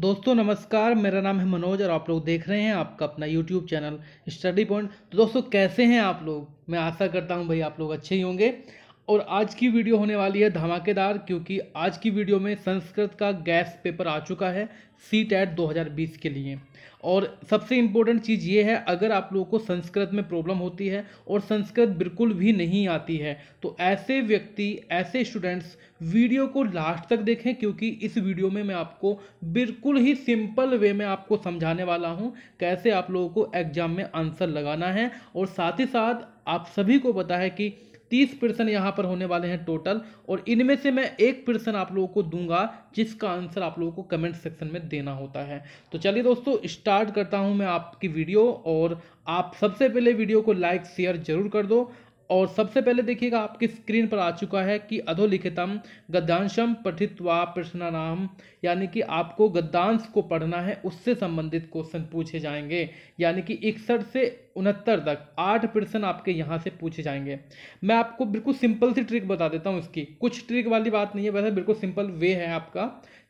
दोस्तों नमस्कार मेरा नाम है मनोज और आप लोग देख रहे हैं आपका अपना यूट्यूब चैनल स्टडी पॉइंट तो दोस्तों कैसे हैं आप लोग मैं आशा करता हूं भाई आप लोग अच्छे ही होंगे और आज की वीडियो होने वाली है धमाकेदार क्योंकि आज की वीडियो में संस्कृत का गैस पेपर आ चुका है सी टैट दो के लिए और सबसे इम्पोर्टेंट चीज़ ये है अगर आप लोगों को संस्कृत में प्रॉब्लम होती है और संस्कृत बिल्कुल भी नहीं आती है तो ऐसे व्यक्ति ऐसे स्टूडेंट्स वीडियो को लास्ट तक देखें क्योंकि इस वीडियो में मैं आपको बिल्कुल ही सिंपल वे में आपको समझाने वाला हूँ कैसे आप लोगों को एग्ज़ाम में आंसर लगाना है और साथ ही साथ आप सभी को पता है कि तीस प्रश्न यहाँ पर होने वाले हैं टोटल और इनमें से मैं एक प्रश्न आप लोगों को दूंगा जिसका आंसर आप लोगों को कमेंट सेक्शन में देना होता है तो चलिए दोस्तों स्टार्ट करता हूँ मैं आपकी वीडियो और आप सबसे पहले वीडियो को लाइक शेयर जरूर कर दो और सबसे पहले देखिएगा आपकी स्क्रीन पर आ चुका है कि अधोलिखितम गद्यांशम पठित्वा प्रश्नानाम यानी कि आपको गद्यांश को पढ़ना है उससे संबंधित क्वेश्चन पूछे जाएंगे यानी कि इकसठ से उनहत्तर तक आठ प्रश्न आपके यहाँ से पूछे जाएंगे मैं आपको बिल्कुल सिंपल सी ट्रिक बता देता हूँ इसकी कुछ ट्रिक वाली बात नहीं है वैसे बिल्कुल सिंपल वे है आपका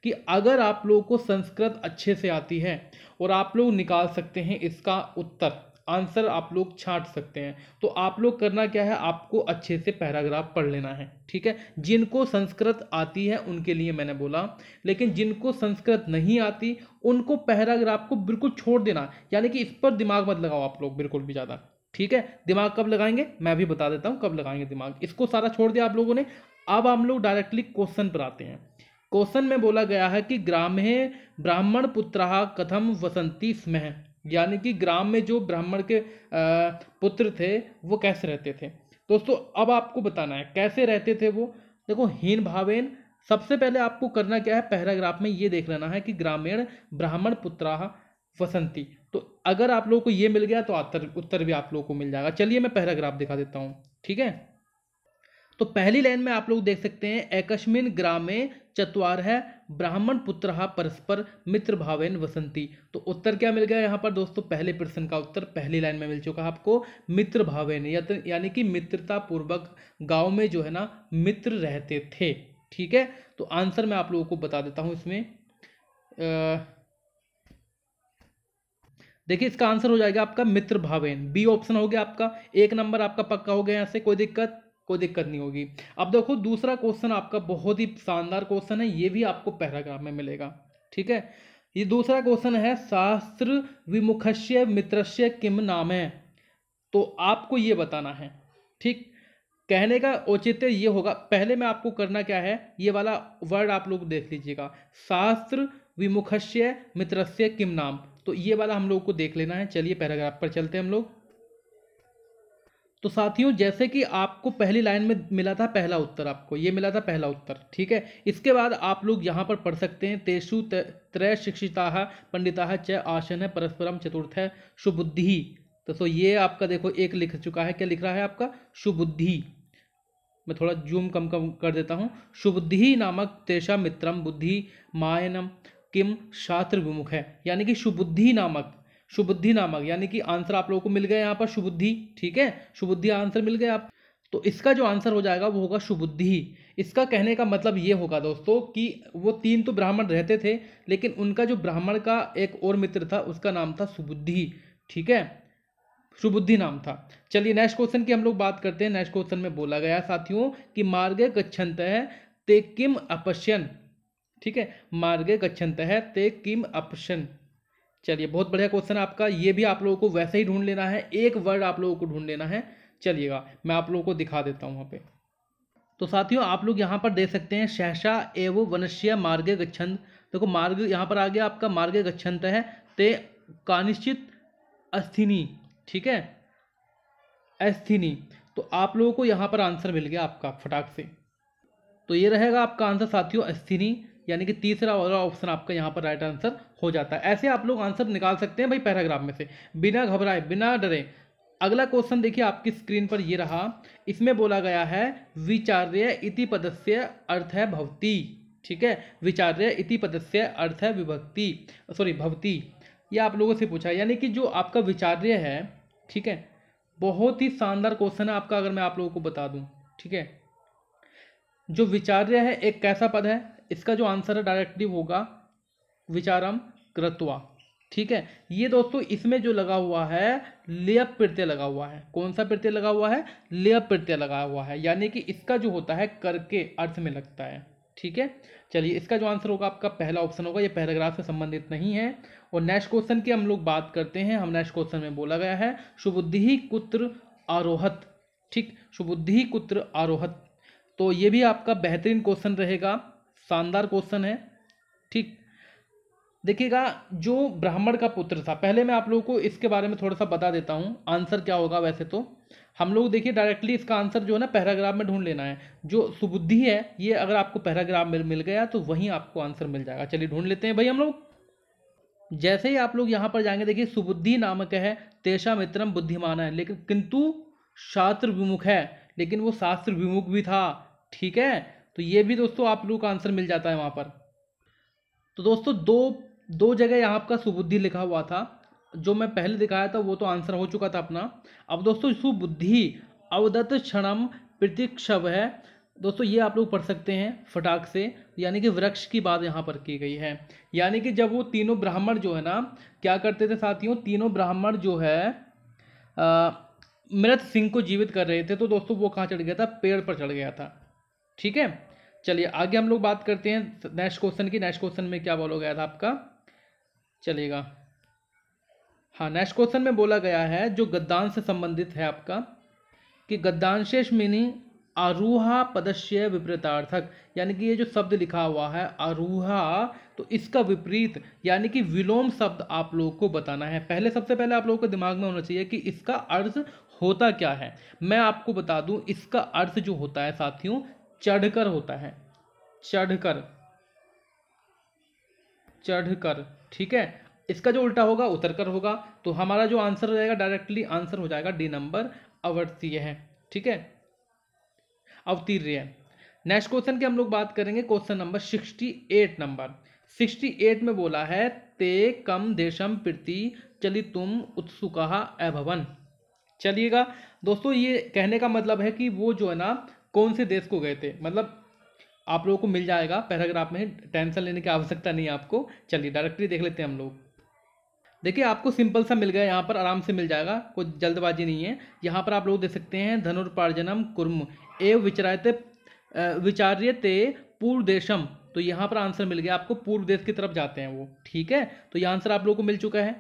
कि अगर आप लोगों को संस्कृत अच्छे से आती है और आप लोग निकाल सकते हैं इसका उत्तर आंसर आप लोग छाट सकते हैं तो आप लोग करना क्या है आपको अच्छे से पैराग्राफ पढ़ लेना है ठीक है जिनको संस्कृत आती है उनके लिए मैंने बोला लेकिन जिनको संस्कृत नहीं आती उनको पैराग्राफ को बिल्कुल छोड़ देना यानी कि इस पर दिमाग मत लगाओ आप लोग बिल्कुल भी ज़्यादा ठीक है दिमाग कब लगाएंगे मैं भी बता देता हूँ कब लगाएंगे दिमाग इसको सारा छोड़ दिया आप लोगों ने अब हम लोग डायरेक्टली क्वेश्चन पर आते हैं क्वेश्चन में बोला गया है कि ग्रामे ब्राह्मण पुत्रा कथम वसंती स्मह यानी कि ग्राम में जो ब्राह्मण के पुत्र थे वो कैसे रहते थे दोस्तों अब आपको बताना है कैसे रहते थे वो देखो हीन भावेन सबसे पहले आपको करना क्या है पैराग्राफ में ये देख लेना है कि ग्रामीण ब्राह्मण पुत्रा वसंती तो अगर आप लोगों को ये मिल गया तो उत्तर उत्तर भी आप लोगों को मिल जाएगा चलिए मैं पैराग्राफ दिखा देता हूँ ठीक है तो पहली लाइन में आप लोग देख सकते हैं एकश्मिन ग्रामे चतवार है ब्राह्मण पुत्र परस्पर मित्र भावेन वसंती तो उत्तर क्या मिल गया यहाँ पर दोस्तों पहले प्रश्न का उत्तर पहली लाइन में मिल चुका है आपको मित्र भावेन तो यानी कि मित्रता पूर्वक गांव में जो है ना मित्र रहते थे ठीक है तो आंसर मैं आप लोगों को बता देता हूँ इसमें देखिए इसका आंसर हो जाएगा आपका मित्र भावेन बी ऑप्शन हो गया आपका एक नंबर आपका पक्का हो गया यहाँ से कोई दिक्कत कोई दिक्कत नहीं होगी अब देखो दूसरा क्वेश्चन आपका बहुत ही शानदार क्वेश्चन है ये भी आपको पैराग्राफ में मिलेगा ठीक है ये दूसरा क्वेश्चन है शास्त्र विमुखस्य मित्रस्य किम नाम है तो आपको ये बताना है ठीक कहने का औचित्य ये होगा पहले मैं आपको करना क्या है ये वाला वर्ड आप लोग देख लीजिएगा शास्त्र विमुखस्य मित्रस्य किम नाम तो ये वाला हम लोग को देख लेना है चलिए पैराग्राफ पर चलते हैं हम लोग तो साथियों जैसे कि आपको पहली लाइन में मिला था पहला उत्तर आपको ये मिला था पहला उत्तर ठीक है इसके बाद आप लोग यहाँ पर पढ़ सकते हैं तेषु त्रय शिक्षिता पंडिता च आसन है परस्परम चतुर्थ है सुबुद्धि तो सो ये आपका देखो एक लिख चुका है क्या लिख रहा है आपका सुबुद्धि मैं थोड़ा जूम कम कम कर देता हूँ सुबुद्धि नामक तेषा मित्रम बुद्धि मायनम किम शास्त्र विमुख है यानी कि सुबुद्धि नामक सुबुद्धि नामक यानी कि आंसर आप लोगों को मिल गया यहाँ पर सुबुद्धि ठीक है सुबुद्धि आंसर मिल गया आप तो इसका जो आंसर हो जाएगा वो होगा सुबुद्धि इसका कहने का मतलब ये होगा दोस्तों कि वो तीन तो ब्राह्मण रहते थे लेकिन उनका जो ब्राह्मण का एक और मित्र था उसका नाम था सुबुद्धि ठीक है सुबुद्धि नाम था चलिए नेक्स्ट क्वेश्चन की हम लोग बात करते हैं नेक्स्ट क्वेश्चन में बोला गया साथियों कि मार्ग गच्छंत है ते किम अपश्यन ठीक है मार्ग गच्छंत है ते किम अपशन चलिए बहुत बढ़िया क्वेश्चन आपका ये भी आप लोगों को वैसे ही ढूंढ लेना है एक वर्ड आप लोगों को ढूंढ लेना है चलिएगा मैं आप लोगों को दिखा देता हूँ वहाँ पे तो साथियों आप लोग यहाँ पर देख सकते हैं सहसा एव वनश्य मार्ग गच्छंद देखो मार्ग यहाँ पर आ गया आपका मार्ग गच्छंत है ते कानिश्चित अस्थिनी ठीक है अस्थिनी तो आप लोगों को यहाँ पर आंसर मिल गया आपका फटाक से तो ये रहेगा आपका आंसर साथियों अस्थिनी यानी कि तीसरा वाला ऑप्शन आपका यहाँ पर राइट आंसर हो जाता है ऐसे आप लोग आंसर निकाल सकते हैं भाई पैराग्राफ में से बिना घबराए बिना डरे अगला क्वेश्चन देखिए आपकी स्क्रीन पर ये रहा इसमें बोला गया है विचार्य इति पदस्य अर्थ है भवती ठीक है विचार्य इति पदस्य अर्थ है विभक्ति सॉरी भवती ये आप लोगों से पूछा यानी कि जो आपका विचार्य है ठीक है बहुत ही शानदार क्वेश्चन है आपका अगर मैं आप लोगों को बता दूं ठीक है जो विचार्य है एक कैसा पद है इसका जो आंसर है डायरेक्टली होगा विचारम कृत्वा ठीक है ये दोस्तों इसमें जो लगा हुआ है लेप प्रत्यय लगा हुआ है कौन सा प्रत्यय लगा हुआ है लेप प्रत्यय लगा हुआ है यानी कि इसका जो होता है करके अर्थ में लगता है ठीक है चलिए इसका जो आंसर होगा आपका पहला ऑप्शन होगा ये पैराग्राफ से संबंधित नहीं है और नेक्स्ट क्वेश्चन की हम लोग बात करते हैं हम नेक्स्ट क्वेश्चन में बोला गया है ही कुत्र आरोहत ठीक शुबुद्धि कुत्र आरोहत तो ये भी आपका बेहतरीन क्वेश्चन रहेगा शानदार क्वेश्चन है ठीक देखिएगा जो ब्राह्मण का पुत्र था पहले मैं आप लोगों को इसके बारे में थोड़ा सा बता देता हूँ आंसर क्या होगा वैसे तो हम लोग देखिए डायरेक्टली इसका आंसर जो है ना पैराग्राफ में ढूंढ लेना है जो सुबुद्धि है ये अगर आपको पैराग्राफ में मिल गया तो वहीं आपको आंसर मिल जाएगा चलिए ढूंढ लेते हैं भाई हम लोग जैसे ही आप लोग यहाँ पर जाएंगे देखिए सुबुद्धि नामक है तेषा मित्रम बुद्धिमान है लेकिन किंतु शास्त्र विमुख है लेकिन वो शास्त्र विमुख भी था ठीक है तो ये भी दोस्तों आप लोग का आंसर मिल जाता है वहाँ पर तो दोस्तों दो दो जगह यहाँ आपका सुबुद्धि लिखा हुआ था जो मैं पहले दिखाया था वो तो आंसर हो चुका था अपना अब दोस्तों सुबुद्धि अवदत्त क्षणम प्रतीक्षव है दोस्तों ये आप लोग पढ़ सकते हैं फटाक से यानी कि वृक्ष की बात यहाँ पर की गई है यानी कि जब वो तीनों ब्राह्मण जो है ना क्या करते थे साथियों तीनों ब्राह्मण जो है मृत सिंह को जीवित कर रहे थे तो दोस्तों वो कहाँ चढ़ गया था पेड़ पर चढ़ गया था ठीक है चलिए आगे हम लोग बात करते हैं नेक्स्ट क्वेश्चन की नेक्स्ट क्वेश्चन में क्या बोला गया था आपका चलेगा हाँ नेक्स्ट क्वेश्चन में बोला गया है जो गद्दांश से संबंधित है आपका कि गद्दांशेष मिनी आरूहा पदस्य विपरीतार्थक यानी कि ये जो शब्द लिखा हुआ है आरूहा तो इसका विपरीत यानी कि विलोम शब्द आप लोगों को बताना है पहले सबसे पहले आप लोगों को दिमाग में होना चाहिए कि इसका अर्थ होता क्या है मैं आपको बता दूं इसका अर्थ जो होता है साथियों चढ़कर होता है चढ़कर चढ़कर ठीक है इसका जो उल्टा होगा उतरकर होगा तो हमारा जो आंसर हो जाएगा डायरेक्टली आंसर हो जाएगा डी नंबर अवर्तीय है ठीक है अवतीर्य नेक्स्ट क्वेश्चन की हम लोग बात करेंगे question number sixty eight number sixty eight में बोला है ते कम देशम प्रति चली तुम उत्सुका अभवन चलिएगा दोस्तों ये कहने का मतलब है कि वो जो है ना कौन से देश को गए थे मतलब आप लोगों को मिल जाएगा पैराग्राफ में टेंशन लेने की आवश्यकता नहीं है आपको चलिए डायरेक्टली देख लेते हैं हम लोग देखिए आपको सिंपल सा मिल गया यहाँ पर आराम से मिल जाएगा कोई जल्दबाजी नहीं है यहाँ पर आप लोग देख सकते हैं धनुर्पार्जनम कुर्म एव विचार्य ते पूर्व देशम तो यहाँ पर आंसर मिल गया आपको पूर्व देश की तरफ जाते हैं वो ठीक है तो ये आंसर आप लोगों को मिल चुका है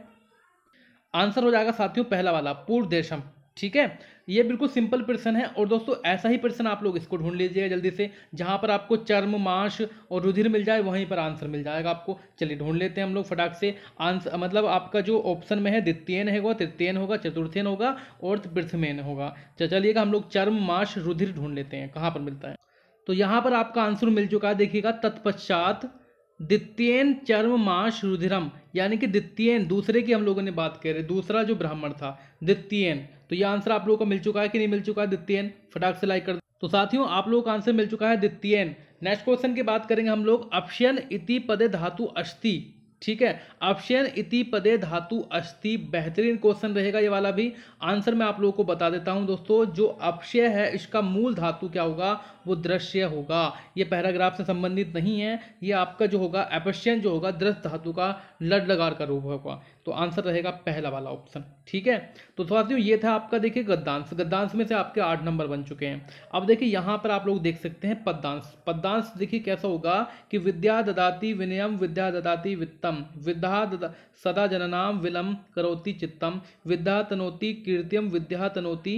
आंसर हो जाएगा साथियों पहला वाला पूर्व देशम ठीक है ये बिल्कुल सिंपल प्रश्न है और दोस्तों ऐसा ही प्रश्न आप लोग इसको ढूंढ लीजिएगा जल्दी से जहाँ पर आपको चर्म मांस और रुधिर मिल जाए वहीं पर आंसर मिल जाएगा आपको चलिए ढूंढ लेते हैं हम लोग फटाक से आंसर मतलब आपका जो ऑप्शन में है द्वितीयन होगा तृतीयन होगा चतुर्थेन होगा और पृथ्वेन होगा चलिएगा हम लोग चर्म मांस रुधिर ढूंढ लेते हैं कहाँ पर मिलता है तो यहाँ पर आपका आंसर मिल चुका है देखिएगा तत्पश्चात द्वितीयन चर्म मास रुधिरम यानी कि द्वितीयन दूसरे की हम लोगों ने बात कर रहे दूसरा जो ब्राह्मण था द्वितीयन तो ये आंसर आप लोगों को मिल चुका है कि नहीं मिल चुका है द्वितीयन फटाक से लाइक कर तो साथियों आप लोगों का आंसर मिल चुका है द्वितीयन नेक्स्ट क्वेश्चन की बात करेंगे हम लोग अपशयन इति पदे धातु अस्थि ठीक है अपशयन इति पदे धातु अस्थि बेहतरीन क्वेश्चन रहेगा ये वाला भी आंसर मैं आप लोगों को बता देता हूं दोस्तों जो अपशय है इसका मूल धातु क्या होगा वो दृश्य होगा ये पैराग्राफ से संबंधित नहीं है ये आपका जो होगा एपस्यन जो होगा दृश्य धातु का लड लगार का रूप होगा तो आंसर रहेगा पहला वाला ऑप्शन ठीक है तो साथियों ये था आपका देखिए गद्दांश गद्दांश में से आपके आठ नंबर बन चुके हैं अब देखिए यहाँ पर आप लोग देख सकते हैं पद्दांश पद्दांश देखिए कैसा होगा कि विद्या ददाती विनयम विद्या ददाती वित्तम विद्या सदा जननाम विलम करोति चित्तम विद्या तनोति कीर्त्यम विद्या तनोति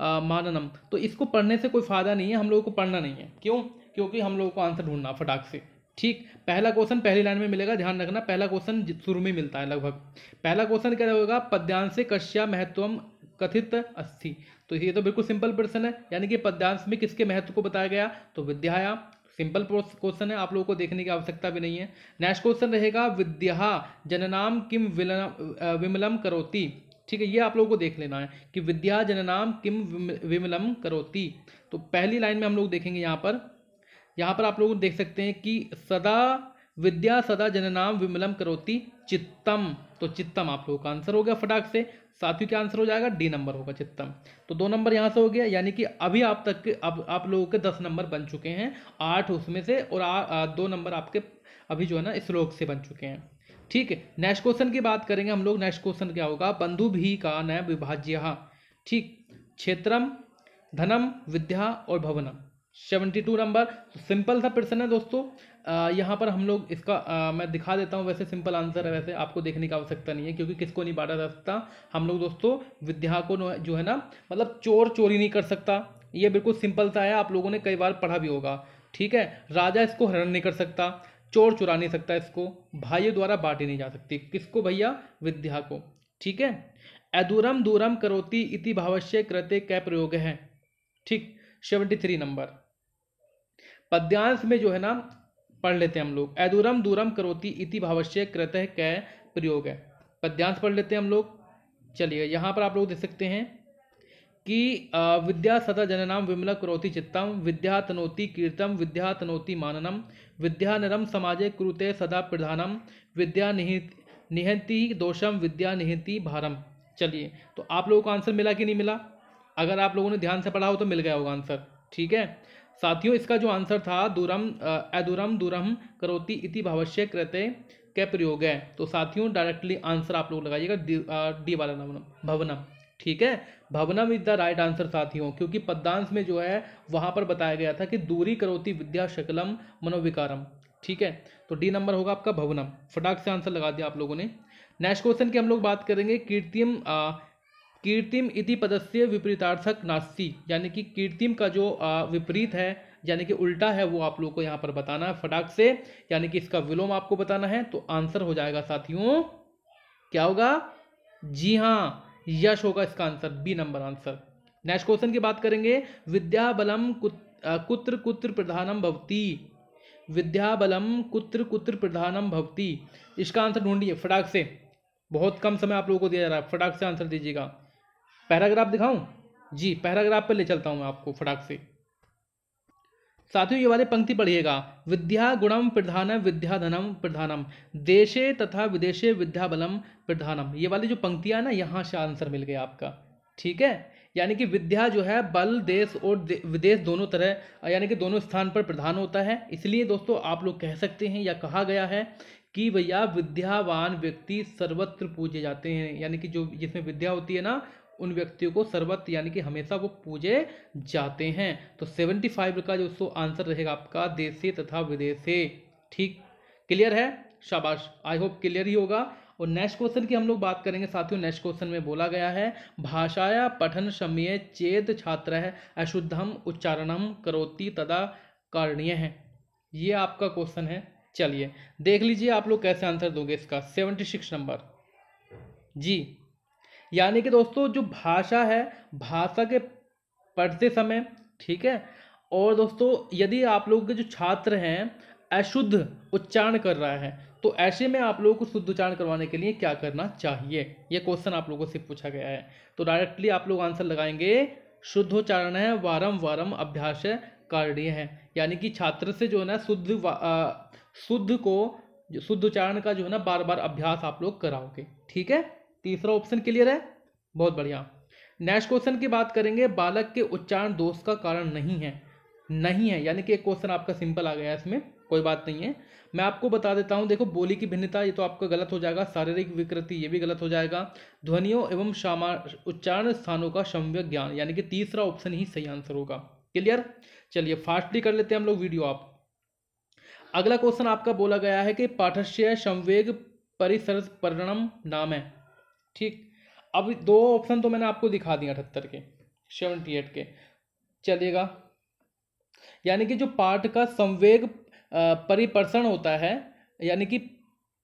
माननम तो इसको पढ़ने से कोई फ़ायदा नहीं है हम लोगों को पढ़ना नहीं है क्यों क्योंकि हम लोगों को आंसर ढूंढना फटाक से ठीक पहला क्वेश्चन पहली लाइन में मिलेगा ध्यान रखना पहला क्वेश्चन शुरू में मिलता है लगभग पहला क्वेश्चन क्या होगा पद्यांश कश्या महत्वम कथित अस्थि तो ये तो बिल्कुल सिंपल प्रश्न है यानी कि पद्यांश में किसके महत्व को बताया गया तो विद्याया सिंपल क्वेश्चन है आप लोगों को देखने की आवश्यकता भी नहीं है नेक्स्ट क्वेश्चन रहेगा विद्या जननाम किम विमलम करोती ठीक है ये आप लोगों को देख लेना है कि विद्या जननाम किम विमलम करोति तो पहली लाइन में हम लोग देखेंगे यहाँ पर यहाँ पर आप लोग देख सकते हैं कि सदा विद्या सदा जननाम विमलम करोति चित्तम तो चित्तम आप लोगों का आंसर हो गया फटाक से साथियों का आंसर हो जाएगा डी नंबर होगा चित्तम तो दो नंबर यहाँ से हो गया यानी कि अभी आप तक अब आप लोगों के दस नंबर बन चुके हैं आठ उसमें से और आ, आ, दो नंबर आपके अभी जो है ना श्लोक से बन चुके हैं ठीक है नेक्स्ट क्वेश्चन की बात करेंगे हम लोग नेक्स्ट क्वेश्चन क्या होगा बंधु भी का न विभाज्य ठीक क्षेत्रम धनम विद्या और भवनम सेवेंटी टू नंबर सिंपल सा प्रश्न है दोस्तों यहाँ पर हम लोग इसका आ, मैं दिखा देता हूँ वैसे सिंपल आंसर है वैसे आपको देखने की आवश्यकता नहीं है क्योंकि किसको नहीं बांटा जा सकता हम लोग दोस्तों विद्या को जो है ना मतलब चोर चोरी नहीं कर सकता ये बिल्कुल सिंपल सा है आप लोगों ने कई बार पढ़ा भी होगा ठीक है राजा इसको हरण नहीं कर सकता चोर चुरा नहीं सकता इसको भाइयों द्वारा बांटी नहीं जा सकती किसको भैया विद्या को ठीक है अधूरम दूरम करोति इति भावश्य कृत्य कै प्रयोग है ठीक सेवेंटी थ्री नंबर पद्यांश में जो है ना पढ़ लेते हैं हम लोग अधूरम दूरम करोति इति भावश्य कृत्य कै प्रयोग है पद्यांश पढ़ लेते हैं हम लोग चलिए यहाँ पर आप लोग देख सकते हैं कि विद्या सदा जननाम विमल करोति चित्तम विद्या तनोति कीर्तम विद्या तनोति माननम विद्या नरम समाजे कुरुते सदा प्रधानम विद्या निहित निहति दोषम विद्या निहति भारम चलिए तो आप लोगों को आंसर मिला कि नहीं मिला अगर आप लोगों ने ध्यान से पढ़ा हो तो मिल गया होगा आंसर ठीक है साथियों इसका जो आंसर था दूरम अदूरम दूरम करोति इति भावश्य कृत्य के प्रयोग है तो साथियों डायरेक्टली आंसर आप लोग लगाइएगा डी वाला भवनम ठीक है भवनम इज द राइट आंसर साथियों क्योंकि पद्दांश में जो है वहां पर बताया गया था कि दूरी करोती विद्या शकलम मनोविकारम ठीक है तो डी नंबर होगा आपका भवनम फटाक से आंसर लगा दिया आप लोगों ने नेक्स्ट क्वेश्चन की हम लोग बात करेंगे कीर्तिम कीर्तिम इति पदस्य विपरीतार्थक नास्ती यानी कि कीर्तिम का जो विपरीत है यानी कि उल्टा है वो आप लोगों को यहाँ पर बताना है फटाक से यानी कि इसका विलोम आपको बताना है तो आंसर हो जाएगा साथियों क्या होगा जी हाँ यश होगा इसका answer B number answer next question की बात करेंगे विद्या बलम कुत्र कुत्र प्रधानम भवती विद्या बलम कुत्र कुत्र प्रधानम भवती इसका आंसर ढूंढिए फटाक से बहुत कम समय आप लोगों को दिया जा रहा है फटाक से आंसर दीजिएगा पैराग्राफ दिखाऊं जी पैराग्राफ पर ले चलता हूं मैं आपको फटाक से साथियों ये वाली पंक्ति पढ़िएगा विद्या गुणम प्रधान विद्या धनम प्रधानम देशे तथा विदेशे विद्या बलम प्रधानम ये वाली जो पंक्तियां ना यहाँ से आंसर मिल गया आपका ठीक है यानी कि विद्या जो है बल देश और दे, विदेश दोनों तरह यानी कि दोनों स्थान पर प्रधान होता है इसलिए दोस्तों आप लोग कह सकते हैं या कहा गया है कि भैया विद्यावान व्यक्ति सर्वत्र पूजे जाते हैं यानी कि जो जिसमें विद्या होती है ना उन व्यक्तियों को सर्वत्र यानी कि हमेशा वो पूजे जाते हैं तो सेवेंटी फाइव का जो सो आंसर रहेगा आपका देशे तथा विदेशे ठीक क्लियर है शाबाश आई होप क्लियर ही होगा और नेक्स्ट क्वेश्चन की हम लोग बात करेंगे साथियों नेक्स्ट क्वेश्चन में बोला गया है भाषाया पठन समय चेत छात्र है अशुद्धम उच्चारणम करोति तदा कारणीय है ये आपका क्वेश्चन है चलिए देख लीजिए आप लोग कैसे आंसर दोगे इसका सेवेंटी सिक्स नंबर जी यानी कि दोस्तों जो भाषा है भाषा के पढ़ते समय ठीक है और दोस्तों यदि आप लोगों के जो छात्र हैं अशुद्ध उच्चारण कर रहा है तो ऐसे में आप लोगों को शुद्ध उच्चारण करवाने के लिए क्या करना चाहिए ये क्वेश्चन आप लोगों से पूछा गया है तो डायरेक्टली आप लोग आंसर लगाएंगे शुद्ध उच्चारण है वारम वारम अभ्यास कार्य है यानी कि छात्र से जो है ना शुद्ध शुद्ध को शुद्ध उच्चारण का जो है ना बार बार अभ्यास आप लोग कराओगे ठीक है तीसरा ऑप्शन क्लियर है बहुत बढ़िया नेक्स्ट क्वेश्चन की बात करेंगे बालक के उच्चारण दोष का कारण नहीं है नहीं है यानी कि एक क्वेश्चन आपका सिंपल आ गया इसमें कोई बात नहीं है मैं आपको बता देता हूँ देखो बोली की भिन्नता ये तो आपका गलत हो जाएगा शारीरिक विकृति ये भी गलत हो जाएगा ध्वनियों एवं उच्चारण स्थानों का सम्य ज्ञान यानी कि तीसरा ऑप्शन ही सही आंसर होगा क्लियर चलिए फास्टली कर लेते हैं हम लोग वीडियो आप अगला क्वेश्चन आपका बोला गया है कि पाठस्य संवेग परिसर परिणाम नाम है ठीक अब दो ऑप्शन तो मैंने आपको दिखा दिया अठहत्तर के सेवेंटी एट के चलेगा यानी कि जो पार्ट का संवेग परिपर्षण होता है यानी कि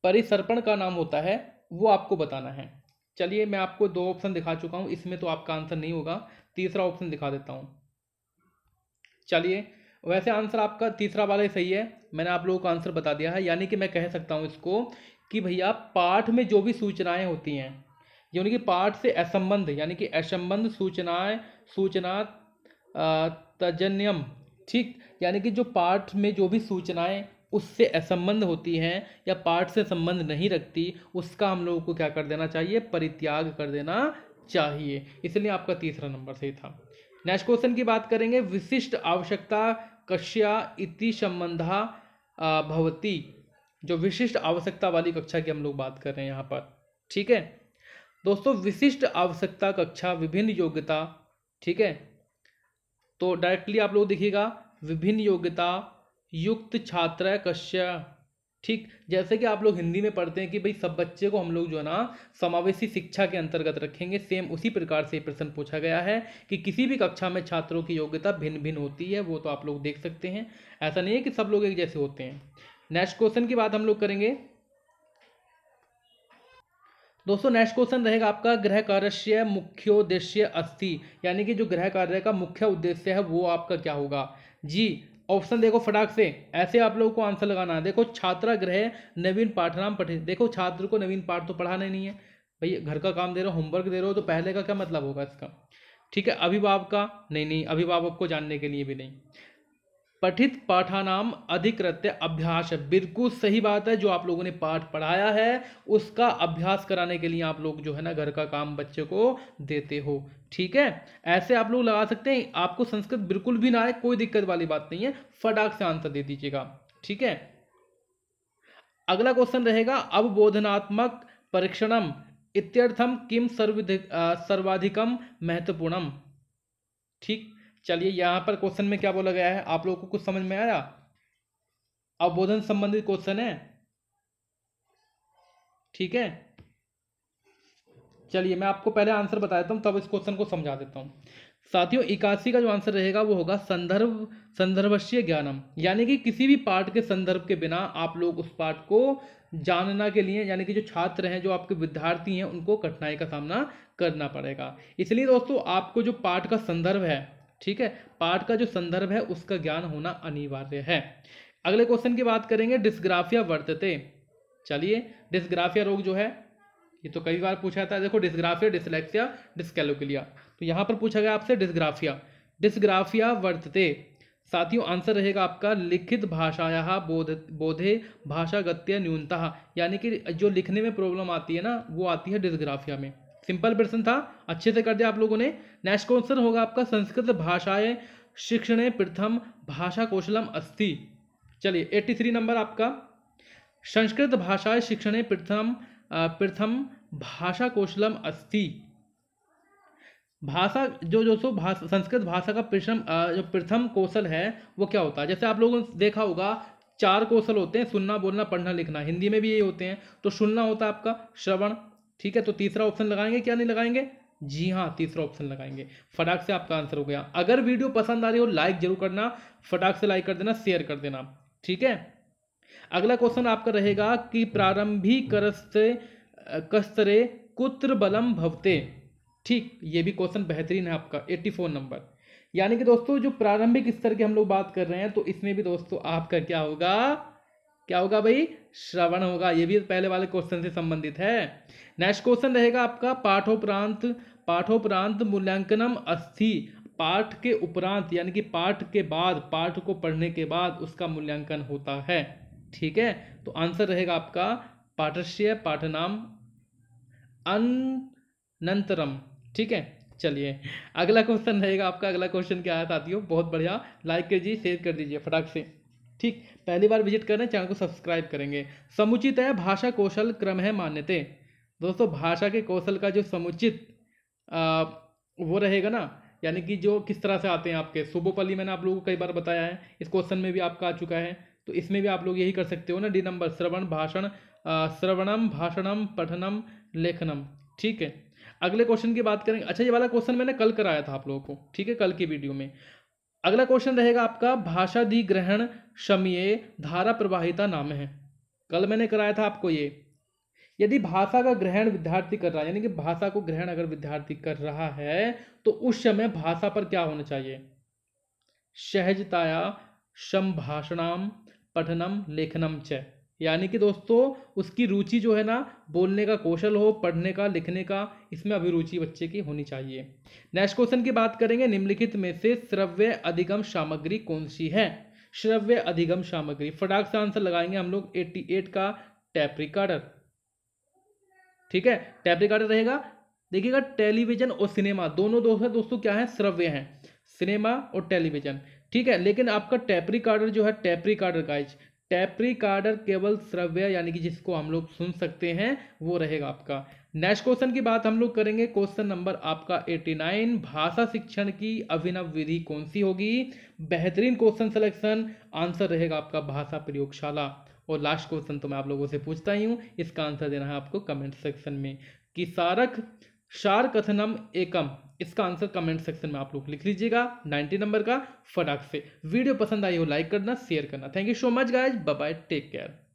परिसर्पण का नाम होता है वो आपको बताना है चलिए मैं आपको दो ऑप्शन दिखा चुका हूँ इसमें तो आपका आंसर नहीं होगा तीसरा ऑप्शन दिखा देता हूँ चलिए वैसे आंसर आपका तीसरा वाला ही सही है मैंने आप लोगों को आंसर बता दिया है यानी कि मैं कह सकता हूँ इसको कि भैया पाठ में जो भी सूचनाएं होती हैं ये कि पाठ से असंबंध यानी कि असंबंध सूचनाएं सूचना तजन्यम ठीक यानी कि जो पाठ में जो भी सूचनाएं उससे असंबंध होती हैं या पाठ से संबंध नहीं रखती उसका हम लोगों को क्या कर देना चाहिए परित्याग कर देना चाहिए इसलिए आपका तीसरा नंबर सही था नेक्स्ट क्वेश्चन की बात करेंगे विशिष्ट आवश्यकता कक्षा इति संबंधा भवती जो विशिष्ट आवश्यकता वाली कक्षा की हम लोग बात कर रहे हैं यहाँ पर ठीक है दोस्तों विशिष्ट आवश्यकता कक्षा विभिन्न योग्यता ठीक है तो डायरेक्टली आप लोग देखिएगा विभिन्न योग्यता युक्त छात्र कक्षा ठीक जैसे कि आप लोग हिंदी में पढ़ते हैं कि भाई सब बच्चे को हम लोग जो है ना समावेशी शिक्षा के अंतर्गत रखेंगे सेम उसी प्रकार से प्रश्न पूछा गया है कि किसी भी कक्षा में छात्रों की योग्यता भिन्न भिन्न होती है वो तो आप लोग देख सकते हैं ऐसा नहीं है कि सब लोग एक जैसे होते हैं नेक्स्ट क्वेश्चन की बात हम लोग करेंगे दोस्तों नेक्स्ट क्वेश्चन रहेगा आपका ग्रह कार्य मुख्योद्देश्य अस्थि यानी कि जो ग्रह कार्य का मुख्य उद्देश्य है वो आपका क्या होगा जी ऑप्शन देखो फटाक से ऐसे आप लोगों को आंसर लगाना है देखो छात्रा ग्रह नवीन पाठनाम पठे देखो छात्र को नवीन पाठ तो पढ़ाना ही नहीं है भाई घर का काम दे रहे हो होमवर्क दे रहे हो तो पहले का क्या मतलब होगा इसका ठीक है अभिभावक का नहीं नहीं अभिभावक को जानने के लिए भी नहीं पठित पाठानाम अधिकृत्य अभ्यास बिल्कुल सही बात है जो आप लोगों ने पाठ पढ़ाया है उसका अभ्यास कराने के लिए आप लोग जो है ना घर का काम बच्चे को देते हो ठीक है ऐसे आप लोग लगा सकते हैं आपको संस्कृत बिल्कुल भी ना आए कोई दिक्कत वाली बात नहीं है फटाक से आंसर दे दीजिएगा ठीक है अगला क्वेश्चन रहेगा अवबोधनात्मक परीक्षणम इत्यर्थम किम सर्वाधिकम महत्वपूर्णम ठीक चलिए यहाँ पर क्वेश्चन में क्या बोला गया है आप लोगों को कुछ समझ में आया अवबोधन संबंधित क्वेश्चन है ठीक है चलिए मैं आपको पहले आंसर बता देता हूँ तब इस क्वेश्चन को समझा देता हूँ साथियों इक्यासी का जो आंसर रहेगा वो होगा संदर्भ संदर्भशीय ज्ञानम यानी कि किसी भी पाठ के संदर्भ के बिना आप लोग उस पाठ को जानना के लिए यानी कि जो छात्र हैं जो आपके विद्यार्थी हैं उनको कठिनाई का सामना करना पड़ेगा इसलिए दोस्तों आपको जो पाठ का संदर्भ है ठीक है पाठ का जो संदर्भ है उसका ज्ञान होना अनिवार्य है अगले क्वेश्चन की बात करेंगे डिस्ग्राफिया वर्तते चलिए डिस्ग्राफिया रोग जो है ये तो कई बार पूछा जाता है देखो डिस्ग्राफिया डिसलेक्सिया डिस्कैलोकलिया तो यहाँ पर पूछा गया आपसे डिस्ग्राफिया डिस्ग्राफिया वर्तते साथियों आंसर रहेगा आपका लिखित भाषाया बोध बोधे भाषागत्य न्यूनता यानी कि जो लिखने में प्रॉब्लम आती है ना वो आती है डिस्ग्राफिया में सिंपल प्रश्न था अच्छे से कर दिया आप लोगों ने नेक्स्ट क्वेश्चन होगा आपका संस्कृत भाषाएं शिक्षण प्रथम भाषा कौशलम अस्थि चलिए एट्टी थ्री नंबर आपका संस्कृत भाषाएं शिक्षण प्रथम प्रथम भाषा कौशलम अस्थि भाषा जो जो सो भाषा संस्कृत भाषा का प्रथम जो प्रथम कौशल है वो क्या होता है जैसे आप लोगों ने देखा होगा चार कौशल होते हैं सुनना बोलना पढ़ना लिखना हिंदी में भी यही होते हैं तो सुनना होता है आपका श्रवण ठीक है तो तीसरा ऑप्शन लगाएंगे क्या नहीं लगाएंगे जी हाँ तीसरा ऑप्शन लगाएंगे फटाक से आपका आंसर हो गया अगर वीडियो पसंद आ रही हो लाइक जरूर करना फटाक से लाइक कर देना शेयर कर देना ठीक है अगला क्वेश्चन आपका रहेगा कि प्रारंभिक कस्तरे कुत्र बलम भवते ठीक ये भी क्वेश्चन बेहतरीन है आपका 84 नंबर यानी कि दोस्तों जो प्रारंभिक स्तर की हम लोग बात कर रहे हैं तो इसमें भी दोस्तों आपका क्या होगा क्या होगा भाई श्रवण होगा ये भी पहले वाले क्वेश्चन से संबंधित है नेक्स्ट क्वेश्चन रहेगा आपका पाठोपरांत पाठोपरांत मूल्यांकनम अस्थि पाठ के उपरांत यानी कि पाठ के बाद पाठ को पढ़ने के बाद उसका मूल्यांकन होता है ठीक है तो आंसर रहेगा आपका पाठस्य पाठनाम अनंतरम ठीक है चलिए अगला क्वेश्चन रहेगा आपका अगला क्वेश्चन क्या है साथियों बहुत बढ़िया लाइक कीजिए शेयर कर दीजिए फटाक से ठीक पहली बार विजिट कर रहे हैं चैनल को सब्सक्राइब करेंगे समुचित है भाषा कौशल क्रम है मान्यते दोस्तों भाषा के कौशल का जो समुचित आ, वो रहेगा ना यानी कि जो किस तरह से आते हैं आपके सुबोपल्ली मैंने आप लोगों को कई बार बताया है इस क्वेश्चन में भी आपका आ चुका है तो इसमें भी आप लोग यही कर सकते हो ना डी नंबर श्रवण भाषण श्रवणम भाषणम पठनम लेखनम ठीक है अगले क्वेश्चन की बात करेंगे अच्छा ये वाला क्वेश्चन मैंने कल कराया था आप लोगों को ठीक है कल की वीडियो में अगला क्वेश्चन रहेगा आपका भाषा ग्रहण शमीय धारा प्रवाहिता नाम है कल मैंने कराया था आपको ये यदि भाषा का ग्रहण विद्यार्थी कर रहा है यानी कि भाषा को ग्रहण अगर विद्यार्थी कर रहा है तो उस समय भाषा पर क्या होना चाहिए सहजताया संभाषणाम पठनम लेखनम च यानी कि दोस्तों उसकी रुचि जो है ना बोलने का कौशल हो पढ़ने का लिखने का इसमें अभिरुचि बच्चे की होनी चाहिए नेक्स्ट क्वेश्चन की बात करेंगे निम्नलिखित में से श्रव्य अधिगम सामग्री कौन सी है श्रव्य अधिगम सामग्री फटाक से आंसर लगाएंगे हम लोग 88 का टैप ठीक है टैप रहेगा देखिएगा टेलीविजन और सिनेमा दोनों दोस्त है दोस्तों क्या है श्रव्य हैं सिनेमा और टेलीविजन ठीक है लेकिन आपका टैप जो है टैप का गाइज टैपरी कार्डर केवल श्रव्य यानी कि जिसको हम लोग सुन सकते हैं वो रहेगा आपका नेक्स्ट क्वेश्चन की बात हम लोग करेंगे क्वेश्चन नंबर आपका 89 भाषा शिक्षण की अभिनव विधि कौन सी होगी बेहतरीन क्वेश्चन सिलेक्शन आंसर रहेगा आपका भाषा प्रयोगशाला और लास्ट क्वेश्चन तो मैं आप लोगों से पूछता ही हूँ इसका आंसर देना है आपको कमेंट सेक्शन में कि सारक सार कथनम एकम इसका आंसर कमेंट सेक्शन में आप लोग लिख लीजिएगा 90 नंबर का फटाक से वीडियो पसंद आई हो लाइक करना शेयर करना thank you so much guys bye take care